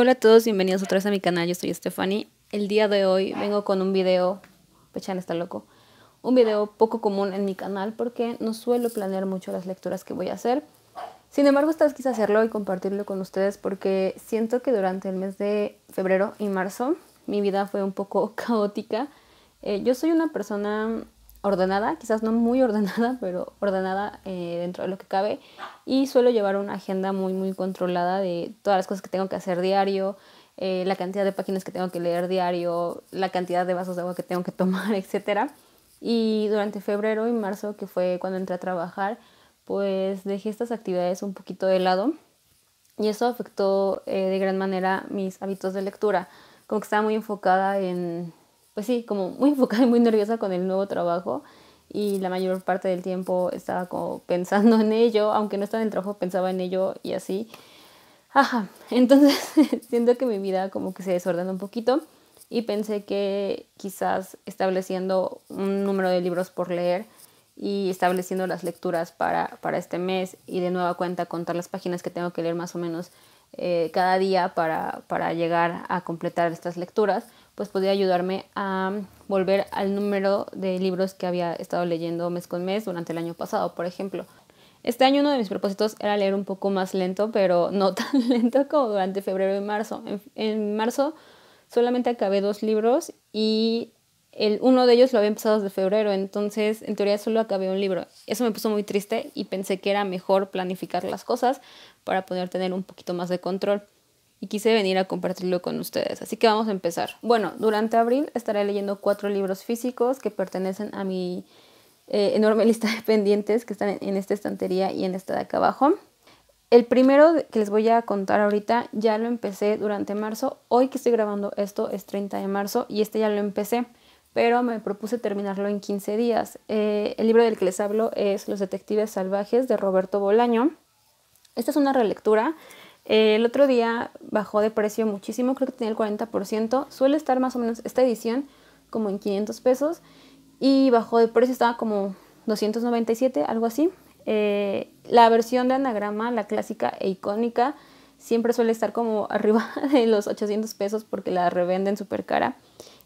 Hola a todos, bienvenidos otra vez a mi canal, yo soy Stephanie. El día de hoy vengo con un video, Pechan está loco, un video poco común en mi canal porque no suelo planear mucho las lecturas que voy a hacer. Sin embargo, esta vez quise hacerlo y compartirlo con ustedes porque siento que durante el mes de febrero y marzo mi vida fue un poco caótica. Eh, yo soy una persona ordenada, quizás no muy ordenada, pero ordenada eh, dentro de lo que cabe. Y suelo llevar una agenda muy, muy controlada de todas las cosas que tengo que hacer diario, eh, la cantidad de páginas que tengo que leer diario, la cantidad de vasos de agua que tengo que tomar, etc. Y durante febrero y marzo, que fue cuando entré a trabajar, pues dejé estas actividades un poquito de lado. Y eso afectó eh, de gran manera mis hábitos de lectura. Como que estaba muy enfocada en pues sí, como muy enfocada y muy nerviosa con el nuevo trabajo y la mayor parte del tiempo estaba como pensando en ello, aunque no estaba en el trabajo, pensaba en ello y así. Ajá, entonces siento que mi vida como que se desordenó un poquito y pensé que quizás estableciendo un número de libros por leer y estableciendo las lecturas para, para este mes y de nueva cuenta contar las páginas que tengo que leer más o menos eh, cada día para, para llegar a completar estas lecturas, pues podía ayudarme a volver al número de libros que había estado leyendo mes con mes durante el año pasado, por ejemplo. Este año uno de mis propósitos era leer un poco más lento, pero no tan lento como durante febrero y marzo. En, marzo solamente acabé dos libros y el, uno de ellos lo había empezado desde febrero, entonces en teoría solo acabé un libro. Eso me puso muy triste y pensé que era mejor planificar las cosas para poder tener un poquito más de control y quise venir a compartirlo con ustedes. Así que vamos a empezar. Bueno, durante abril estaré leyendo cuatro libros físicos que pertenecen a mi eh, enorme lista de pendientes que están en esta estantería y en esta de acá abajo. El primero que les voy a contar ahorita ya lo empecé durante marzo. Hoy que estoy grabando esto es 30 de marzo y este ya lo empecé, pero me propuse terminarlo en 15 días. Eh, el libro del que les hablo es Los Detectives Salvajes de Roberto Bolaño. Esta es una relectura eh, el otro día bajó de precio muchísimo, creo que tenía el 40%. Suele estar más o menos esta edición como en 500 pesos. Y bajó de precio, estaba como 297, algo así. Eh, la versión de anagrama, la clásica e icónica, siempre suele estar como arriba de los 800 pesos porque la revenden súper cara.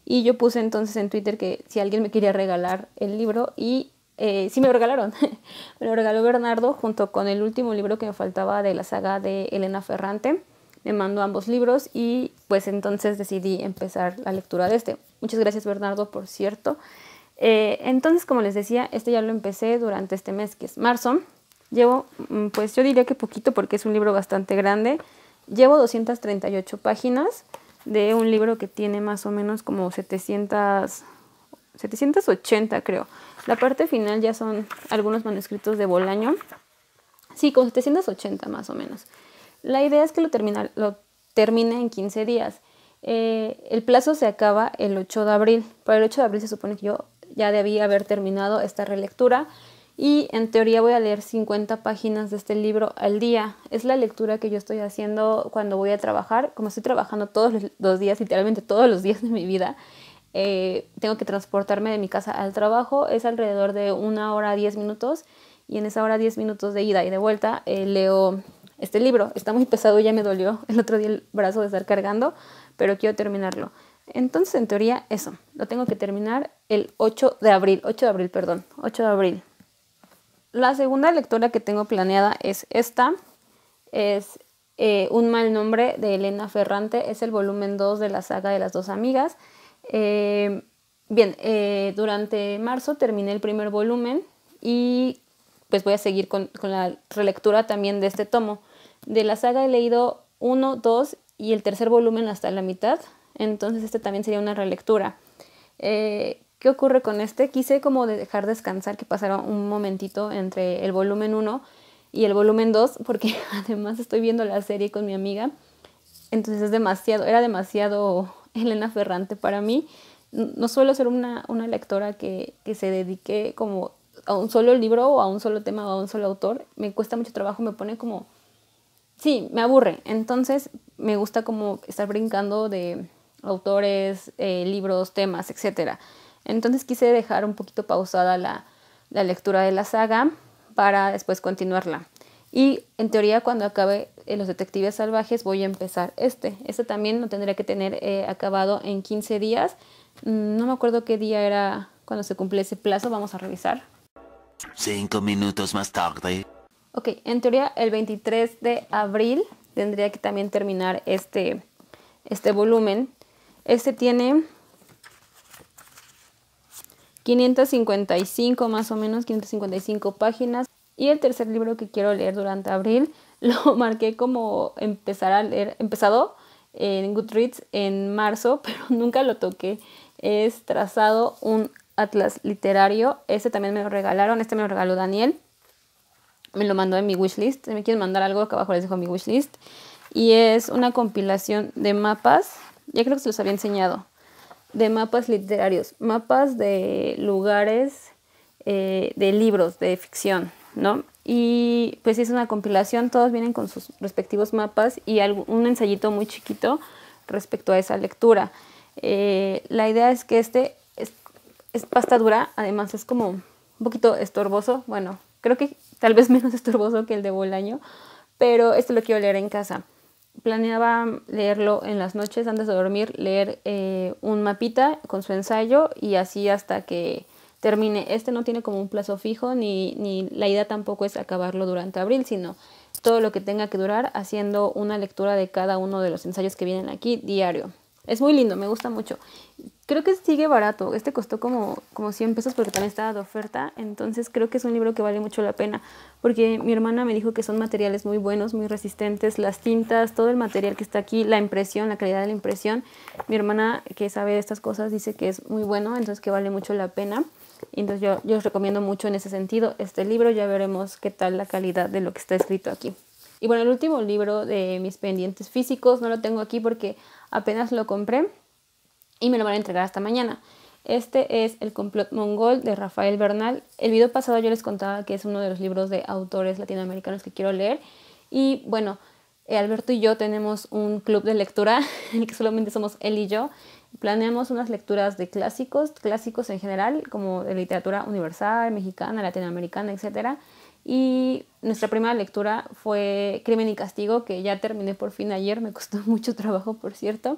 Y yo puse entonces en Twitter que si alguien me quería regalar el libro y eh, sí me regalaron. me lo regaló Bernardo junto con el último libro que me faltaba de la saga de Elena Ferrante. Me mandó ambos libros y pues entonces decidí empezar la lectura de este. Muchas gracias Bernardo, por cierto. Eh, entonces, como les decía, este ya lo empecé durante este mes que es marzo. Llevo, mm, pues yo diría que poquito porque es un libro bastante grande. Llevo 238 páginas de un libro que tiene más o menos como 700, 780 creo. La parte final ya son algunos manuscritos de Bolaño. Sí, con 780 más o menos. La idea es que lo, termina, termine en 15 días. Eh, el plazo se acaba el 8 de abril. Para el 8 de abril se supone que yo ya debía haber terminado esta relectura y en teoría voy a leer 50 páginas de este libro al día. Es la lectura que yo estoy haciendo cuando voy a trabajar, como estoy trabajando todos los días, literalmente todos los días de mi vida. Eh, tengo que transportarme de mi casa al trabajo, es alrededor de una hora diez minutos y en esa hora diez minutos de ida y de vuelta eh, leo este libro. Está muy pesado, ya me dolió el otro día el brazo de estar cargando, pero quiero terminarlo. Entonces, en teoría, eso, lo tengo que terminar el 8 de abril, 8 de abril, perdón, 8 de abril. La segunda lectura que tengo planeada es esta, es eh, Un mal nombre de Elena Ferrante, es el volumen 2 de la saga de las dos amigas. Eh, bien, eh, durante marzo terminé el primer volumen y pues voy a seguir con, la relectura también de este tomo. De la saga he leído uno, dos y el tercer volumen hasta la mitad, entonces este también sería una relectura. Eh, ¿Qué ocurre con este? Quise como dejar descansar, que pasara un momentito entre el volumen 1 y el volumen 2, porque además estoy viendo la serie con mi amiga, entonces es demasiado, era demasiado Elena Ferrante para mí. No suelo ser una, una lectora que, se dedique como a un solo libro o a un solo tema o a un solo autor. Me cuesta mucho trabajo, me pone como... Sí, me aburre. Entonces me gusta como estar brincando de autores, eh, libros, temas, etc. Entonces quise dejar un poquito pausada la lectura de la saga para después continuarla. Y en teoría cuando acabe eh, los detectives salvajes voy a empezar este. Este también lo tendría que tener eh, acabado en 15 días. Mm, no me acuerdo qué día era cuando se cumple ese plazo. Vamos a revisar. Cinco minutos más tarde. Ok, en teoría el 23 de abril tendría que también terminar este, este volumen. Este tiene 555 más o menos, 555 páginas. Y el tercer libro que quiero leer durante abril lo marqué como empezar a leer, empezado en Goodreads en marzo, pero nunca lo toqué. Es trazado un atlas literario. Este también me lo regalaron, este me lo regaló Daniel. Me lo mandó en mi wishlist. Si me quieren mandar algo, acá abajo les dejo mi wishlist. Y es una compilación de mapas. Ya creo que se los había enseñado. De mapas literarios. Mapas de lugares, eh, de libros, de ficción. Y pues es una compilación, todos vienen con sus respectivos mapas y un ensayito muy chiquito respecto a esa lectura. Eh, la idea es que este es, pasta dura, además es como un poquito estorboso, bueno, creo que tal vez menos estorboso que el de Bolaño, pero esto lo quiero leer en casa. Planeaba leerlo en las noches antes de dormir, leer eh, un mapita con su ensayo y así hasta que termine. Este no tiene como un plazo fijo ni, ni la idea tampoco es acabarlo durante abril, sino todo lo que tenga que durar haciendo una lectura de cada uno de los ensayos que vienen aquí diario. Es muy lindo, me gusta mucho. Creo que sigue barato. Este costó como, como 100 pesos porque también estaba de oferta. Entonces creo que es un libro que vale mucho la pena. Porque mi hermana me dijo que son materiales muy buenos, muy resistentes. Las tintas, todo el material que está aquí, la impresión, la calidad de la impresión. Mi hermana que sabe de estas cosas dice que es muy bueno, entonces que vale mucho la pena. Entonces yo, yo os recomiendo mucho en ese sentido este libro, ya veremos qué tal la calidad de lo que está escrito aquí. Y bueno, el último libro de mis pendientes físicos no lo tengo aquí porque apenas lo compré y me lo van a entregar hasta mañana. Este es El complot mongol de Rafael Bernal. El video pasado yo les contaba que es uno de los libros de autores latinoamericanos que quiero leer. Y bueno, eh, Alberto y yo tenemos un club de lectura en el que solamente somos él y yo. Planeamos unas lecturas de clásicos, clásicos en general, como de literatura universal, mexicana, latinoamericana, etc. Y nuestra primera lectura fue Crimen y Castigo, que ya terminé por fin ayer, me costó mucho trabajo, por cierto.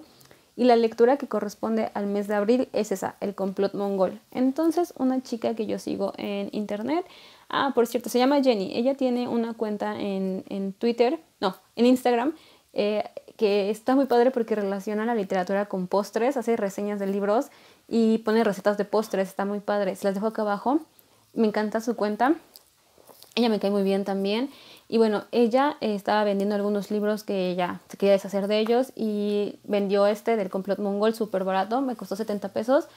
Y la lectura que corresponde al mes de abril es esa, El complot mongol. Entonces, una chica que yo sigo en internet Ah, por cierto, se llama Jenny. Ella tiene una cuenta en, Twitter, no, en Instagram, eh, que está muy padre porque relaciona la literatura con postres, hace reseñas de libros y pone recetas de postres, está muy padre. Se las dejo acá abajo. Me encanta su cuenta. Ella me cae muy bien también. Y bueno, ella eh, estaba vendiendo algunos libros que ella se quería deshacer de ellos y vendió este del complot mongol súper barato, me costó 70 pesos.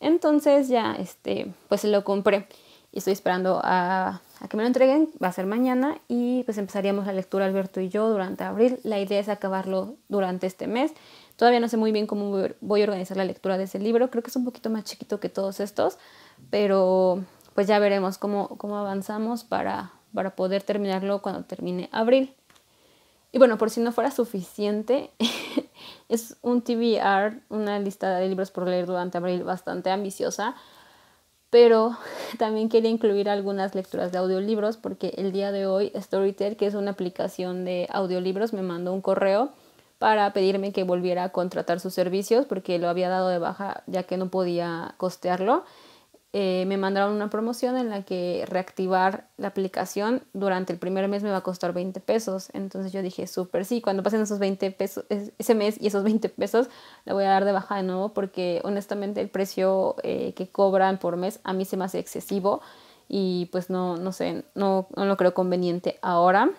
Entonces ya, este, pues lo compré y estoy esperando a, que me lo entreguen, va a ser mañana y pues empezaríamos la lectura Alberto y yo durante abril. La idea es acabarlo durante este mes. Todavía no sé muy bien cómo voy a organizar la lectura de ese libro, creo que es un poquito más chiquito que todos estos, pero pues ya veremos cómo, avanzamos para, para poder terminarlo cuando termine abril. Y bueno, por si no fuera suficiente, es un TBR, una lista de libros por leer durante abril bastante ambiciosa pero también quería incluir algunas lecturas de audiolibros porque el día de hoy Storytel, que es una aplicación de audiolibros, me mandó un correo para pedirme que volviera a contratar sus servicios porque lo había dado de baja ya que no podía costearlo. Eh, me mandaron una promoción en la que reactivar la aplicación durante el primer mes me va a costar 20 pesos. Entonces yo dije, súper sí, cuando pasen esos 20 pesos, ese mes y esos 20 pesos, la voy a dar de baja de nuevo porque honestamente el precio eh, que cobran por mes a mí se me hace excesivo y pues no, sé, no, lo creo conveniente ahora.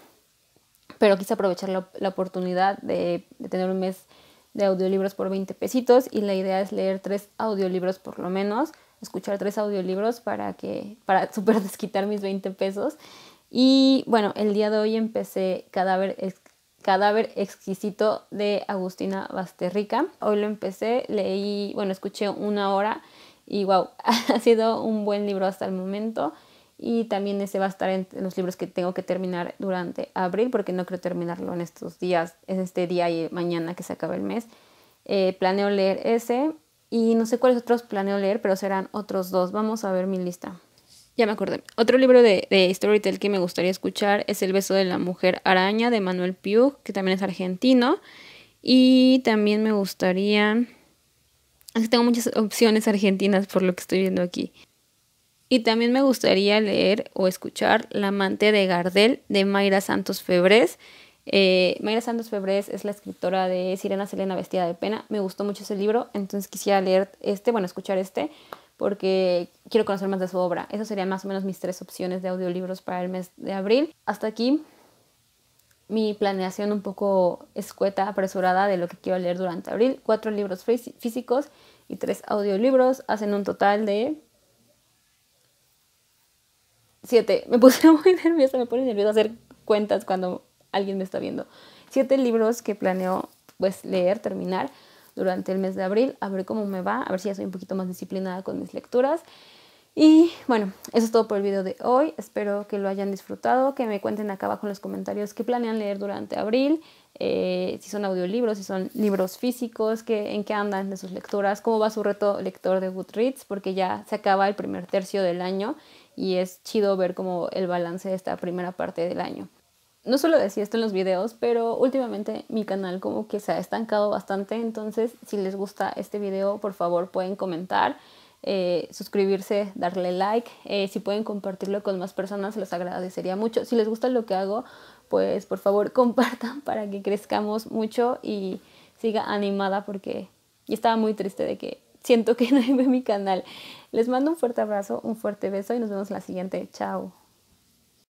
Pero quise aprovechar la, oportunidad de, de tener un mes de audiolibros por 20 pesitos y la idea es leer tres audiolibros por lo menos escuchar tres audiolibros para, que, para super desquitar mis 20 pesos. Y bueno, el día de hoy empecé Cadáver, Cadáver Exquisito de Agustina Basterrica. Hoy lo empecé, leí, bueno, escuché una hora y wow, ha sido un buen libro hasta el momento. Y también ese va a estar en los libros que tengo que terminar durante abril, porque no creo terminarlo en estos días, en este día y mañana que se acaba el mes. Eh, planeo leer ese y no sé cuáles otros planeo leer, pero serán otros dos. Vamos a ver mi lista. Ya me acordé. Otro libro de, de Storytel que me gustaría escuchar es El beso de la mujer araña de Manuel Piu que también es argentino. Y también me gustaría... Es que tengo muchas opciones argentinas por lo que estoy viendo aquí. Y también me gustaría leer o escuchar La amante de Gardel de Mayra Santos Febres eh, Mayra Santos Febres es la escritora de Sirena Selena Vestida de Pena. Me gustó mucho ese libro, entonces quisiera leer este, bueno, escuchar este, porque quiero conocer más de su obra. Esas serían más o menos mis tres opciones de audiolibros para el mes de abril. Hasta aquí mi planeación un poco escueta, apresurada de lo que quiero leer durante abril. Cuatro libros físicos y tres audiolibros hacen un total de siete Me puse muy nerviosa, me pone nerviosa hacer cuentas cuando alguien me está viendo. Siete libros que planeo pues leer, terminar durante el mes de abril, a ver cómo me va, a ver si ya soy un poquito más disciplinada con mis lecturas. Y bueno, eso es todo por el video de hoy. Espero que lo hayan disfrutado, que me cuenten acá abajo en los comentarios qué planean leer durante abril, eh, si son audiolibros, si son libros físicos, en qué andan de sus lecturas, cómo va su reto lector de Goodreads, porque ya se acaba el primer tercio del año y es chido ver cómo el balance de esta primera parte del año no solo decía esto en los videos, pero últimamente mi canal como que se ha estancado bastante, entonces si les gusta este video, por favor pueden comentar, eh, suscribirse, darle like, eh, si pueden compartirlo con más personas, los agradecería mucho. Si les gusta lo que hago, pues por favor compartan para que crezcamos mucho y siga animada porque estaba muy triste de que siento que no ve mi canal. Les mando un fuerte abrazo, un fuerte beso y nos vemos en la siguiente. Chao.